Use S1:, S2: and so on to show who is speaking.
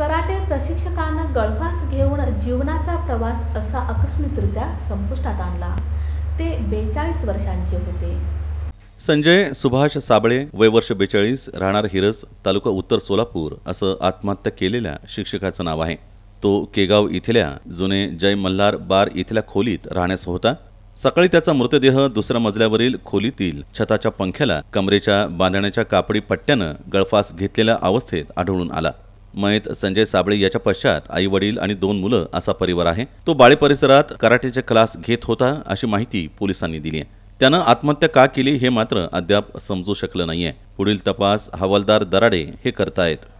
S1: karate प्रशिक्षकानं गळफास घेऊन जीवनाचा प्रवास असा आकस्मिकरित्या संपुष्टात आणला ते बेचाळीस वर्षांचे होते
S2: संजय सुभाष साबळे वयवर्ष बेचाळीस राहणार हिरस तालुका उत्तर सोलापूर असं आत्महत्या केलेल्या शिक्षकाचं नाव आहे तो केगाव इथल्या जुने जय मल्हार बार इथल्या खोलीत राहण्यास होता सकाळी त्याचा मृतदेह दुसऱ्या मजल्यावरील खोलीतील छताच्या पंख्याला कमरेच्या बांधण्याच्या कापडी पट्ट्यानं गळफास घेतलेल्या अवस्थेत आढळून आला मयत संजय साबळे याच्या पश्चात आई वडील आणि दोन मुलं असा परिवार आहे तो बाळे परिसरात कराटेचे क्लास घेत होता अशी माहिती पोलिसांनी दिली आहे त्यानं आत्महत्या का केली हे मात्र अद्याप समजू शकलं नाहीये पुढील तपास हवालदार दराडे हे करतायत